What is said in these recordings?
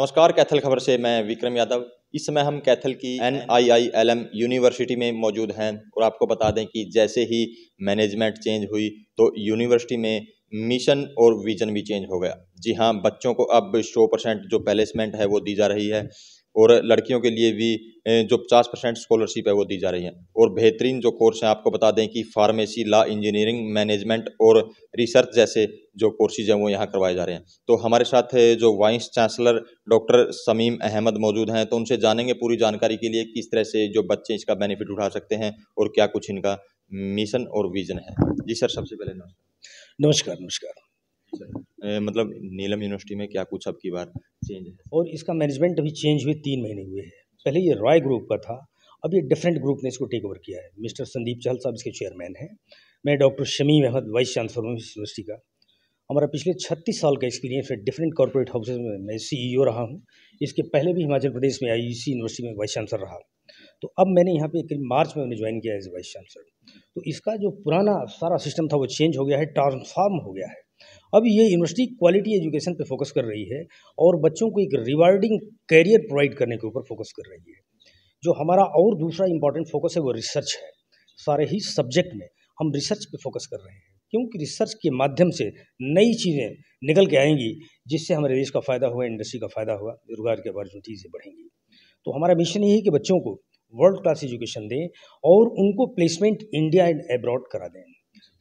नमस्कार कैथल खबर से मैं विक्रम यादव इस समय हम कैथल की N I I L M university में मौजूद हैं और आपको बता दें कि जैसे ही मैनेजमेंट चेंज हुई तो यूनिवर्सिटी में मिशन और विजन भी चेंज हो गया जी हाँ बच्चों को अब सौ परसेंट जो पैलेसमेंट है वो दी जा रही है और लड़कियों के लिए भी जो पचास परसेंट स्कॉलरशिप है वो दी जा रही है और बेहतरीन जो कोर्स हैं आपको बता दें कि फार्मेसी ला इंजीनियरिंग मैनेजमेंट और रिसर्च जैसे जो कोर्सेज हैं वो यहाँ करवाए जा रहे हैं तो हमारे साथ जो vice chancellor doctor Samim Ahmad मौजूद हैं तो उनसे जानेंगे पूरी जानकारी के लिए किस तरह से जो बच्चे इसका बेनिफिट उठा सकते हैं और क्या कुछ इनका मिशन और विजन है जी सर सबसे पहले नमस्कार नमस्कार नमस्कार मतलब नीलम यूनिवर्सिटी में क्या कुछ अब की बार चेंज है और इसका मैनेजमेंट अभी चेंज हुए तीन महीने हुए हैं पहले ये रॉय ग्रुप का था अब ये डिफरेंट ग्रुप ने इसको टेक ओवर किया है मिस्टर संदीप चहल साहब इसके चेयरमैन हैं मैं doctor Shamim Ahmad vice chancellor हूँ इस यूनिवर्सिटी का हमारा पिछले छत्तीस साल का एक्सपीरियंस है डिफरेंट कॉरपोरेट हाउसेज में मैं सीईओ e रहा हूँ इसके पहले भी हिमाचल प्रदेश में आईयूसी यूनिवर्सिटी में वाइस चांसलर रहा तो अब मैंने यहाँ पे करीब मार्च में उन्हें ज्वाइन किया एज वाइस चांसलर तो इसका जो पुराना सारा सिस्टम था वो चेंज हो गया है ट्रांसफार्म हो गया है अब ये यूनिवर्सिटी क्वालिटी एजुकेशन पे फोकस कर रही है और बच्चों को एक रिवार्डिंग कैरियर प्रोवाइड करने के ऊपर फोकस कर रही है जो हमारा और दूसरा इम्पॉर्टेंट फोकस है वो रिसर्च है सारे ही सब्जेक्ट में हम रिसर्च पे फोकस कर रहे हैं क्योंकि रिसर्च के माध्यम से नई चीज़ें निकल के आएंगी जिससे हमारे देश का फ़ायदा हुआ इंडस्ट्री का फ़ायदा हुआ रोजगार की अपॉर्चुनिटीज़ बढ़ेंगी तो हमारा मिशन यही है कि बच्चों को वर्ल्ड क्लास एजुकेशन दें और उनको प्लेसमेंट इंडिया एंड एब्रॉड करा दें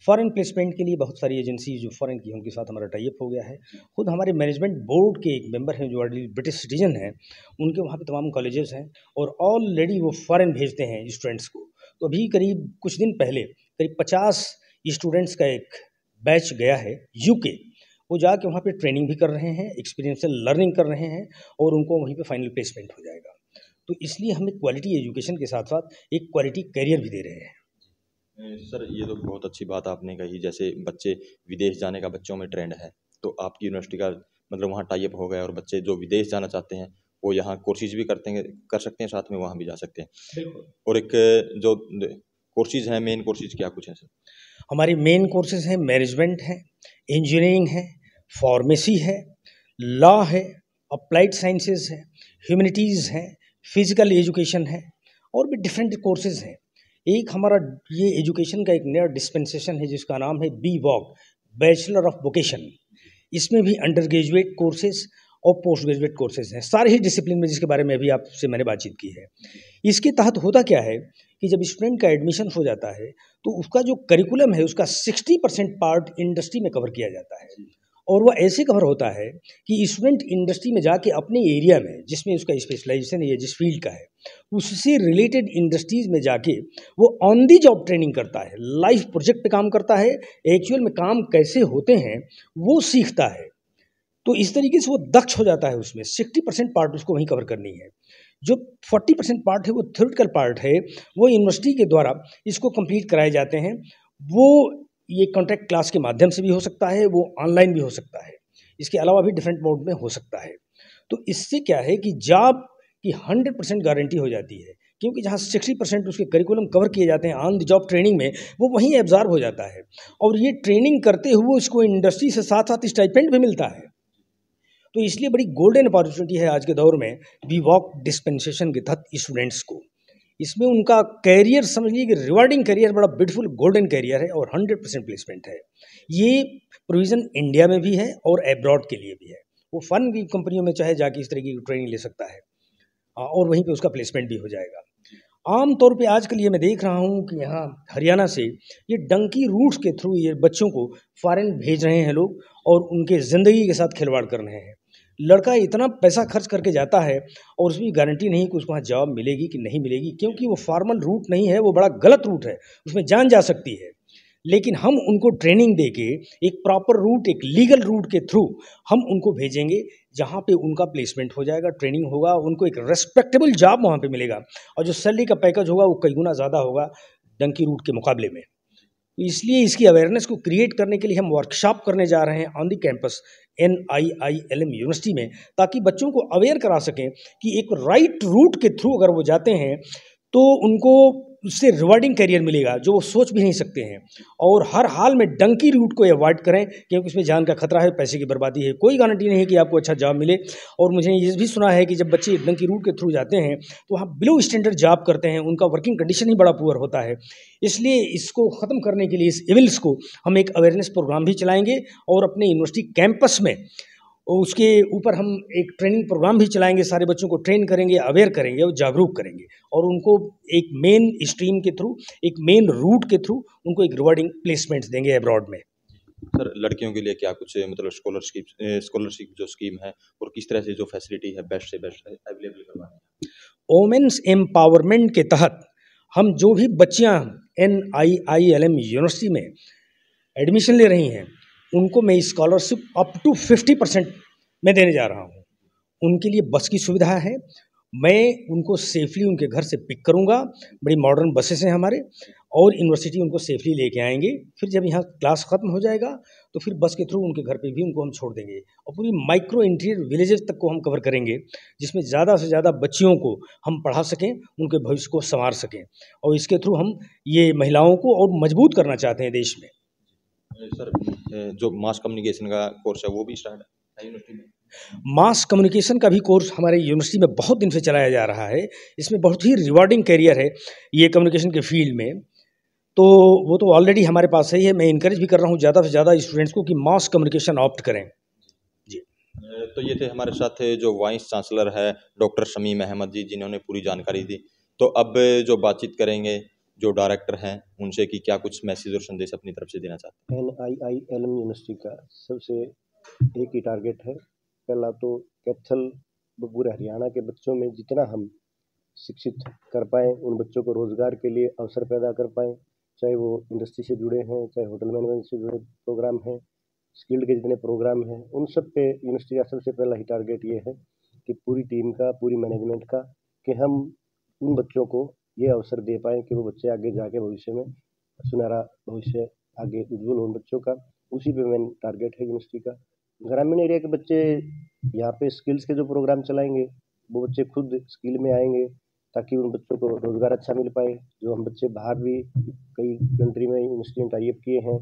फ़ॉरेन प्लेसमेंट के लिए बहुत सारी एजेंसी जो फ़ॉरेन की उनके साथ हमारा टाइप हो गया है खुद हमारे मैनेजमेंट बोर्ड के एक मेंबर हैं जो ऑलरेडी ब्रिटिश सिटीजन हैं उनके वहाँ पे तमाम कॉलेजेस हैं और ऑलरेडी वो फ़ॉरेन भेजते हैं स्टूडेंट्स को तो अभी करीब कुछ दिन पहले करीब पचास स्टूडेंट्स का एक बैच गया है यूके वो जाके वहाँ पर ट्रेनिंग भी कर रहे हैं एक्सपीरियंसल लर्निंग कर रहे हैं और उनको वहीं पर फाइनल प्लेसमेंट हो जाएगा तो इसलिए हम एक क्वालिटी एजुकेशन के साथ साथ एक क्वालिटी करियर भी दे रहे हैं सर ये तो बहुत अच्छी बात आपने कही जैसे बच्चे विदेश जाने का बच्चों में ट्रेंड है तो आपकी यूनिवर्सिटी का मतलब वहाँ टाइप हो गया और बच्चे जो विदेश जाना चाहते हैं वो यहाँ कोर्सेज भी करते हैं कर सकते हैं साथ में वहाँ भी जा सकते हैं और एक जो कोर्सेज हैं मेन कोर्सेज क्या कुछ हैं सर हमारी मेन कोर्सेज हैं मैनेजमेंट है इंजीनियरिंग है फार्मेसी है लॉ है अप्लाइड साइंसेज है ह्यूमनिटीज़ हैं फिज़िकल एजुकेशन है और भी डिफरेंट कोर्सेज हैं एक हमारा ये एजुकेशन का एक नया डिस्पेंसेशन है जिसका नाम है B Voc bachelor of vocation इसमें भी अंडर ग्रेजुएट कोर्सेज और पोस्ट ग्रेजुएट कोर्सेज हैं सारे ही डिसिप्लिन में जिसके बारे में अभी आपसे मैंने बातचीत की है इसके तहत होता क्या है कि जब स्टूडेंट का एडमिशन हो जाता है तो उसका जो करिकुलम है उसका सिक्सटी परसेंट पार्ट इंडस्ट्री में कवर किया जाता है और वह ऐसे कवर होता है कि स्टूडेंट इंडस्ट्री में जाके अपने एरिया में जिसमें उसका स्पेशलाइजेशन है जिस फील्ड का है उससे रिलेटेड इंडस्ट्रीज में जाके वो ऑन दी जॉब ट्रेनिंग करता है लाइफ प्रोजेक्ट पे काम करता है एक्चुअल में काम कैसे होते हैं वो सीखता है तो इस तरीके से वो दक्ष हो जाता है उसमें सिक्सटी परसेंट पार्ट उसको वहीं कवर करनी है जो फोर्टी परसेंट पार्ट है वो थ्योरेटिकल पार्ट है वो यूनिवर्सिटी के द्वारा इसको कंप्लीट कराए जाते हैं वो ये कॉन्ट्रैक्ट क्लास के माध्यम से भी हो सकता है वो ऑनलाइन भी हो सकता है इसके अलावा भी डिफरेंट मोड में हो सकता है तो इससे क्या है कि जॉब की हंड्रेड परसेंट गारंटी हो जाती है क्योंकि जहाँ सिक्सटी परसेंट उसके करिकुलम कवर किए जाते हैं ऑन द जॉब ट्रेनिंग में वो वहीं एब्जॉर्व हो जाता है और ये ट्रेनिंग करते हुए उसको इंडस्ट्री से साथ साथ स्टाइपेंट भी मिलता है तो इसलिए बड़ी गोल्डन अपॉर्चुनिटी है आज के दौर में वी वॉक डिस्पेंसेशन के तहत स्टूडेंट्स को इसमें उनका कैरियर लीजिए कि रिवार्डिंग करियर बड़ा ब्यूटीफुल गोल्डन कैरियर है और हंड्रेड परसेंट प्लेसमेंट है ये प्रोविज़न इंडिया में भी है और एब्रॉड के लिए भी है वो फन भी कंपनियों में चाहे जाके इस तरीके की ट्रेनिंग ले सकता है और वहीं पे उसका प्लेसमेंट भी हो जाएगा आमतौर पर आजकल ये मैं देख रहा हूँ कि यहाँ हरियाणा से ये डंकी रूट्स के थ्रू ये बच्चों को फॉरन भेज रहे हैं लोग और उनके ज़िंदगी के साथ खिलवाड़ कर रहे हैं लड़का इतना पैसा खर्च करके जाता है और उसमें गारंटी नहीं कि उसको वहाँ जॉब मिलेगी कि नहीं मिलेगी क्योंकि वो फॉर्मल रूट नहीं है वो बड़ा गलत रूट है उसमें जान जा सकती है लेकिन हम उनको ट्रेनिंग दे के एक प्रॉपर रूट एक लीगल रूट के थ्रू हम उनको भेजेंगे जहाँ पे उनका प्लेसमेंट हो जाएगा ट्रेनिंग होगा उनको एक रेस्पेक्टेबल जॉब वहाँ पे मिलेगा और जो सैलरी का पैकेज होगा वो कई गुना ज़्यादा होगा डंकी रूट के मुकाबले में तो इसलिए इसकी अवेयरनेस को क्रिएट करने के लिए हम वर्कशॉप करने जा रहे हैं on the campus N I I L M university में ताकि बच्चों को अवेयर करा सकें कि एक राइट रूट के थ्रू अगर वो जाते हैं तो उनको उससे रिवॉर्डिंग करियर मिलेगा जो वो सोच भी नहीं सकते हैं और हर हाल में डंकी रूट को अवॉइड करें क्योंकि उसमें जान का खतरा है पैसे की बर्बादी है कोई गारंटी नहीं है कि आपको अच्छा जॉब मिले और मुझे ये भी सुना है कि जब बच्चे डंकी रूट के थ्रू जाते हैं तो वहाँ बिलो स्टैंडर्ड जॉब करते हैं उनका वर्किंग कंडीशन ही बड़ा पुअर होता है इसलिए इसको ख़त्म करने के लिए इस इविल्स को हम एक अवेयरनेस प्रोग्राम भी चलाएँगे और अपने यूनिवर्सिटी कैंपस में उसके ऊपर हम एक ट्रेनिंग प्रोग्राम भी चलाएंगे सारे बच्चों को ट्रेन करेंगे अवेयर करेंगे और जागरूक करेंगे और उनको एक मेन स्ट्रीम के थ्रू एक मेन रूट के थ्रू उनको एक रिवॉर्डिंग प्लेसमेंट्स देंगे अब्रॉड में सर लड़कियों के लिए क्या कुछ मतलब स्कॉलरशिप स्कॉलरशिप जो स्कीम है और किस तरह से जो फैसिलिटी है बेस्ट से बेस्ट अवेलेबल करवानी है वोमेंस एम्पावरमेंट के तहत हम जो भी बच्चियाँ N I I L M university में एडमिशन ले रही हैं उनको मैं scholarship up to fifty percent मैं देने जा रहा हूँ उनके लिए बस की सुविधा है मैं उनको सेफली उनके घर से पिक करूँगा बड़ी मॉडर्न बसेस हैं हमारे और यूनिवर्सिटी उनको सेफली लेके आएंगे फिर जब यहाँ क्लास ख़त्म हो जाएगा तो फिर बस के थ्रू उनके घर पे भी उनको हम छोड़ देंगे और पूरी माइक्रो इंटीरियर विलेजेस तक को हम कवर करेंगे जिसमें ज़्यादा से ज़्यादा बच्चियों को हम पढ़ा सकें उनके भविष्य को संवार सकें और इसके थ्रू हम ये महिलाओं को और मजबूत करना चाहते हैं देश में सर जो मास कम्युनिकेशन का कोर्स है वो भी स्टार्ट है यूनिवर्सिटी में मास कम्युनिकेशन का भी कोर्स हमारे यूनिवर्सिटी में बहुत दिन से चलाया जा रहा है इसमें बहुत ही रिवॉर्डिंग करियर है ये कम्युनिकेशन के फील्ड में तो वो तो ऑलरेडी हमारे पास सही है मैं इंकरेज भी कर रहा हूँ ज़्यादा से ज़्यादा स्टूडेंट्स को कि मास कम्युनिकेशन ऑप्ट करें जी तो ये थे हमारे साथ जो वाइस चांसलर है डॉक्टर शमीम अहमद जी जिन्होंने पूरी जानकारी दी तो अब जो बातचीत करेंगे जो डायरेक्टर हैं उनसे कि क्या कुछ मैसेज और संदेश अपनी तरफ से देना चाहते हैं N I I L M university का सबसे एक ही टारगेट है पहला तो कैथल पूरे हरियाणा के बच्चों में जितना हम शिक्षित कर पाएँ उन बच्चों को रोज़गार के लिए अवसर पैदा कर पाएँ चाहे वो इंडस्ट्री से जुड़े हैं चाहे होटल मैनेजमेंट से जुड़े प्रोग्राम हैं स्किल्ड के जितने प्रोग्राम हैं उन सब पे यूनिवर्सिटी का सबसे पहला ही टारगेट ये है कि पूरी टीम का पूरी मैनेजमेंट का कि हम उन बच्चों को ये अवसर दे पाएँ कि वो बच्चे आगे जाके भविष्य में सुनहरा भविष्य आगे उज्जवल हो उन बच्चों का उसी पे मेन टारगेट है यूनिवर्सिटी का ग्रामीण एरिया के बच्चे यहाँ पे स्किल्स के जो प्रोग्राम चलाएंगे वो बच्चे खुद स्किल में आएंगे ताकि उन बच्चों को रोज़गार अच्छा मिल पाए जो हम बच्चे बाहर भी कई कंट्री में यूनिवर्सिटी टाइप किए हैं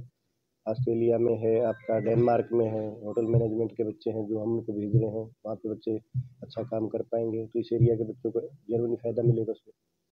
ऑस्ट्रेलिया में है आपका डेनमार्क में है होटल मैनेजमेंट के बच्चे हैं जो हम उनको भेज रहे हैं वहाँ पे बच्चे अच्छा काम कर पाएंगे तो इस एरिया के बच्चों को जरूरी फ़ायदा मिलेगा उसमें